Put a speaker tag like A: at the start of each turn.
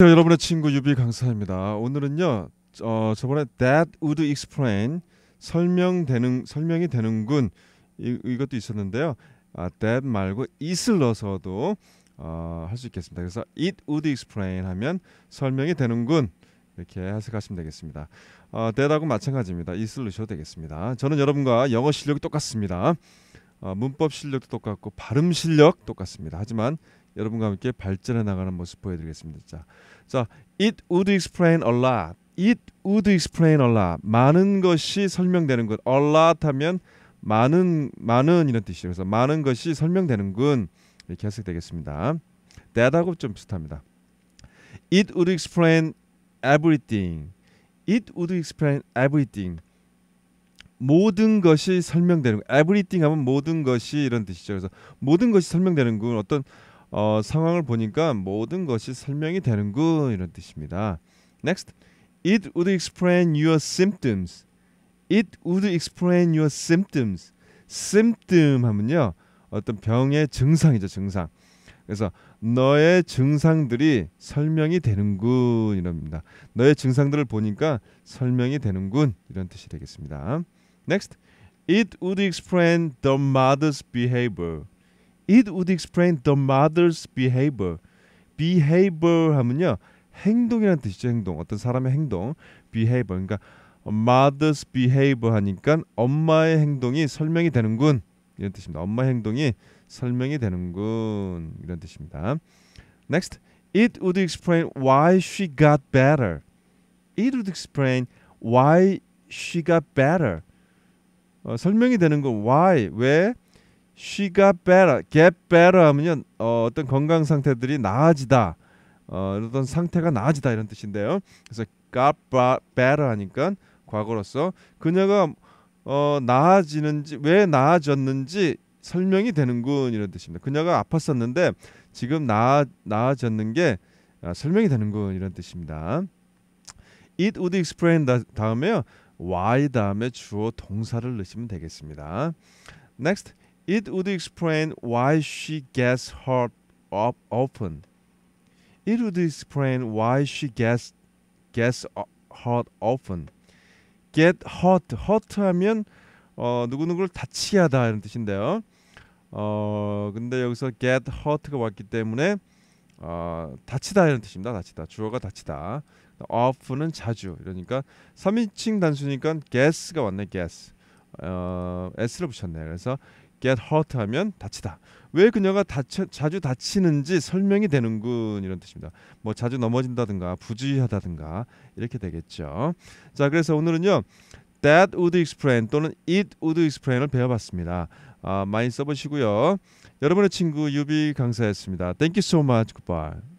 A: 네, 여러분의 친구 유비 강사입니다. 오늘은요, 어, 저번에 That Would Explain 설명되는 설명이 되는군 이, 이것도 있었는데요. 아, that 말고 i s 을 넣어서도 어, 할수 있겠습니다. 그래서 It Would Explain 하면 설명이 되는군 이렇게 해석하시면 되겠습니다. 어, that하고 마찬가지입니다. i s 을 넣으셔도 되겠습니다. 저는 여러분과 영어 실력이 똑같습니다. 어, 문법 실력도 똑같고 발음 실력 똑같습니다. 하지만 여러분과 함께 발전해 나가는 모습 보여드리겠습니다. 자, 자, it would explain a lot. It would explain a lot. 많은 것이 설명되는 것. A lot 하면 많은 많은 이런 뜻이에요. 그래서 많은 것이 설명되는군 이렇게 해석되겠습니다. that하고 좀 비슷합니다. It would explain everything. It would explain everything. 모든 것이 설명되는 everything 하면 모든 것이 이런 뜻이죠. 그래서 모든 것이 설명되는군 어떤 어, 상황을 보니까 모든 것이 설명이 되는군 이런 뜻입니다. Next, it would explain your symptoms. It would explain your symptoms. symptom 하면요 어떤 병의 증상이죠 증상. 그래서 너의 증상들이 설명이 되는군 이럽니다. 너의 증상들을 보니까 설명이 되는군 이런 뜻이 되겠습니다. Next, it would explain the mother's behavior. It would explain the mother's behavior. behavior 하면요. 행동이란 뜻이죠. 행동. 어떤 사람의 행동. behavior. 그러니까 mother's behavior 하니까 엄마의 행동이 설명이 되는군. 이런 뜻입니다. 엄마 행동이 설명이 되는군. 이런 뜻입니다. Next, it would explain why she got better. It would explain why she got better. 어, 설명이 되는 건 why 왜 she got better, get better 하면 어, 어떤 건강 상태들이 나아지다, 어, 어떤 상태가 나아지다 이런 뜻인데요. 그래서 got better 하니까 과거로서 그녀가 어, 나아지는지 왜 나아졌는지 설명이 되는군 이런 뜻입니다. 그녀가 아팠었는데 지금 나 나아졌는 게 아, 설명이 되는군 이런 뜻입니다. It would explain 다, 다음에요. why 다음에 주어 동사를 넣으시면 되겠습니다. Next, It would explain why she gets hurt up often. It would explain why she gets gets hurt often. Get hurt, hurt 하면 어, 누구누구를 다치게 하다 이런 뜻인데요. 어, 근데 여기서 get hurt가 왔기 때문에 어, 다치다 이런 뜻입니다. 다치다. 주어가 다치다. often은 자주. 이러니까 3인칭 단수니까 guess가 왔네. guess. 어, s를 붙였네 그래서 get hurt 하면 다치다. 왜 그녀가 다치, 자주 다치는지 설명이 되는군 이런 뜻입니다. 뭐 자주 넘어진다든가 부주의하다든가 이렇게 되겠죠. 자 그래서 오늘은요 that would explain 또는 it would explain을 배워봤습니다. 아, 많이 써보시고요. 여러분의 친구 유비 강사였습니다. Thank you so much. Goodbye.